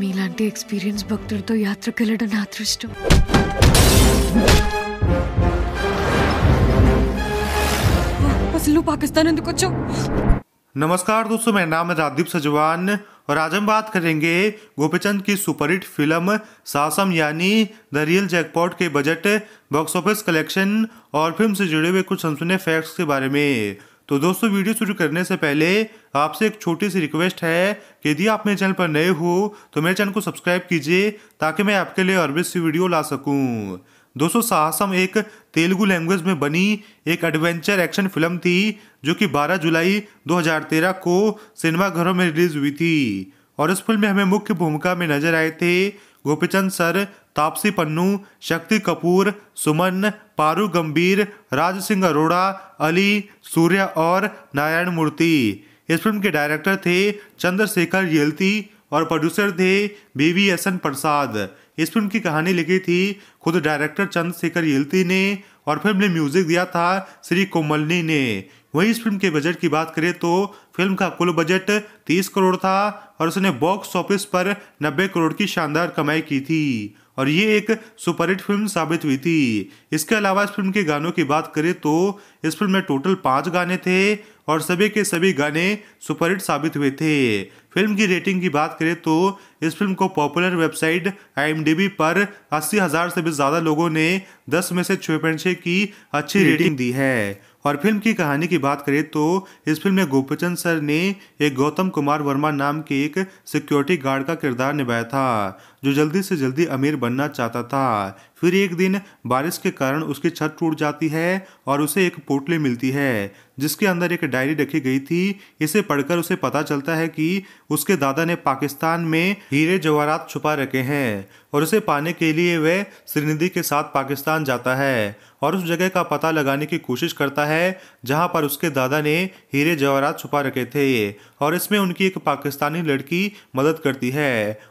మీలాంటి ఎక్స్పీరియన్స్ భక్తుడితో యాత్రకెళ్ళడం నా అదృష్టం అసలు పాకిస్తాన్ ఎందుకు వచ్చావు नमस्कार दोस्तों मेरा नाम है राजदीप सजवान और आज हम बात करेंगे गोपीचंद की सुपरहिट फिल्म सासम यानी द रियल जैकपॉट के बजट बॉक्स ऑफिस कलेक्शन और फिल्म से जुड़े हुए कुछ अनसुने फैक्ट्स के बारे में तो दोस्तों वीडियो शुरू करने से पहले आपसे एक छोटी सी रिक्वेस्ट है कि यदि आप मेरे चैनल पर नए हो तो मेरे चैनल को सब्सक्राइब कीजिए ताकि मैं आपके लिए और भी सी वीडियो ला सकूं दोस्तों साहसम एक तेलुगु लैंग्वेज में बनी एक एडवेंचर एक्शन फिल्म थी जो कि 12 जुलाई 2013 को सिनेमाघरों में रिलीज हुई थी और इस फिल्म में हमें मुख्य भूमिका में नजर आए थे गोपीचंद सर तापसी पन्नू शक्ति कपूर सुमन पारू गंभीर राज सिंह अरोड़ा अली सूर्या और नारायण मूर्ति इस फिल्म के डायरेक्टर थे चंद्रशेखर येलती और प्रोड्यूसर थे B V S N Prasad इस फिल्म की कहानी लिखी थी खुद डायरेक्टर चंद्रशेखर येलती ने और फिल्म में म्यूजिक दिया था श्री कोमलनी ने वहीं इस फिल्म के बजट की बात करें तो फिल्म का कुल बजट 30 करोड़ था और उसने बॉक्स ऑफिस पर 90 करोड़ की शानदार कमाई की थी और ये एक सुपरहिट फिल्म साबित हुई थी इसके अलावा इस फिल्म के गानों की बात करें तो इस फिल्म में टोटल पाँच गाने थे और सभी के सभी गाने सुपरहिट साबित हुए थे फिल्म की रेटिंग की बात करें तो इस फिल्म को पॉपुलर वेबसाइट आई पर अस्सी हज़ार से भी ज़्यादा लोगों ने 10 में से छः पॉइंट छः की अच्छी रेटिंग दी है और फिल्म की कहानी की बात करें तो इस फिल्म में गोपीचंद सर ने एक गौतम कुमार वर्मा नाम के एक सिक्योरिटी गार्ड का किरदार निभाया था जो जल्दी से जल्दी अमीर बनना चाहता था फिर एक दिन बारिश के कारण उसकी छत टूट जाती है और उसे एक पोटली मिलती है जिसके अंदर एक डायरी रखी गई थी इसे पढ़कर उसे पता चलता है कि उसके दादा ने पाकिस्तान में हीरे जवाहरात छुपा रखे हैं और उसे पाने के लिए वह श्रीनिधि के साथ पाकिस्तान जाता है और उस जगह का पता लगाने की कोशिश करता है जहां पर उसके दादा ने हीरे जवाहरात छुपा रखे थे और इसमें उनकी एक पाकिस्तानी लड़की मदद करती है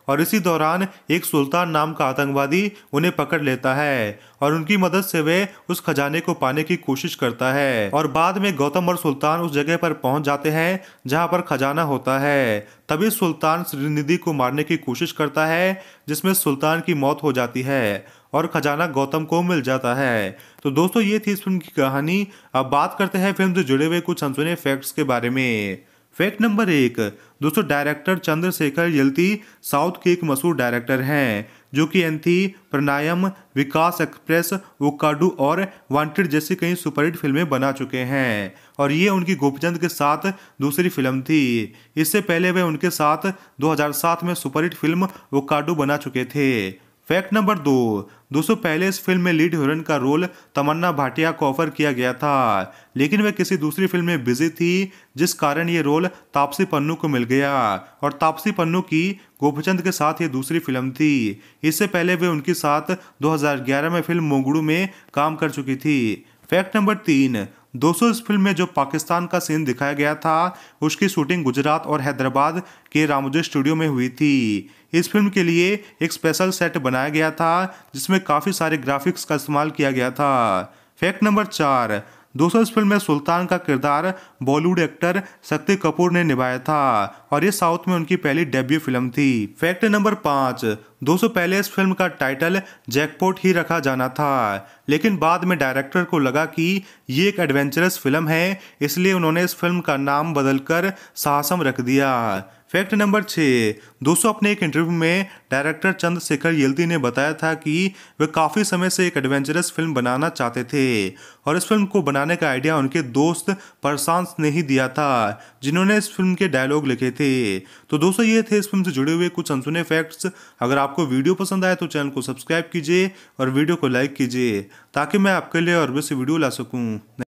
और इसी दौरान एक सुल्तान नाम का आतंकवादी उन्हें पकड़ लेता है और उनकी मदद से वह उस खजाने को पाने की कोशिश करता है और बाद में गौतम और सुल्तान उस जगह पर पहुंच जाते हैं जहां पर खजाना होता है तभी सुल्तान श्रीनिधि को मारने की कोशिश करता है जिसमें सुल्तान सुल्तान की मौत हो जाती है और खजाना गौतम को मिल जाता है तो दोस्तों ये थी इस फिल्म की कहानी अब बात करते हैं फिल्म से जुड़े हुए कुछ अनसुने फैक्ट्स के बारे में फैक्ट नंबर एक दोस्तों डायरेक्टर चंद्रशेखर यलती साउथ के एक मशहूर डायरेक्टर हैं जो कि एंथी प्रणायम विकास एक्सप्रेस ओकाडू और वांटेड जैसी कई सुपरहिट फिल्में बना चुके हैं और ये उनकी गोपीचंद के साथ दूसरी फिल्म थी इससे पहले वे उनके साथ 2007 में सुपरहिट फिल्म ओकाडू बना चुके थे फैक्ट नंबर दो दोस्तों पहले इस फिल्म में लीड हीरोइन का रोल तमन्ना भाटिया को ऑफर किया गया था लेकिन वह किसी दूसरी फिल्म में बिजी थी जिस कारण ये रोल तापसी पन्नू को मिल गया और तापसी पन्नू की गोपचंद के साथ ये दूसरी फिल्म थी इससे पहले वे उनके साथ 2011 में फिल्म मोंगड़ू में काम कर चुकी थी फैक्ट नंबर तीन दोस्तों इस फिल्म में जो पाकिस्तान का सीन दिखाया गया था उसकी शूटिंग गुजरात और हैदराबाद के रामोजी स्टूडियो में हुई थी इस फिल्म के लिए एक स्पेशल सेट बनाया गया था जिसमें काफ़ी सारे ग्राफिक्स का इस्तेमाल किया गया था फैक्ट नंबर चार दोस्तों इस फिल्म में सुल्तान का किरदार बॉलीवुड एक्टर शक्ति कपूर ने निभाया था और ये साउथ में उनकी पहली डेब्यू फिल्म थी फैक्ट नंबर पाँच दोस्तों पहले इस फिल्म का टाइटल जैकपॉट ही रखा जाना था लेकिन बाद में डायरेक्टर को लगा कि ये एक एडवेंचरस फिल्म है इसलिए उन्होंने इस फिल्म का नाम बदलकर साहसम रख दिया फैक्ट नंबर छः दोस्तों अपने एक इंटरव्यू में डायरेक्टर चंद्रशेखर येल्दी ने बताया था कि वे काफ़ी समय से एक एडवेंचरस फिल्म बनाना चाहते थे और इस फिल्म को बनाने का आइडिया उनके दोस्त प्रशांत ने ही दिया था जिन्होंने इस फिल्म के डायलॉग लिखे थे तो दोस्तों ये थे इस फिल्म से जुड़े हुए कुछ अनसुने फैक्ट्स अगर आपको वीडियो पसंद आए तो चैनल को सब्सक्राइब कीजिए और वीडियो को लाइक कीजिए ताकि मैं आपके लिए और भी वीडियो ला सकूँ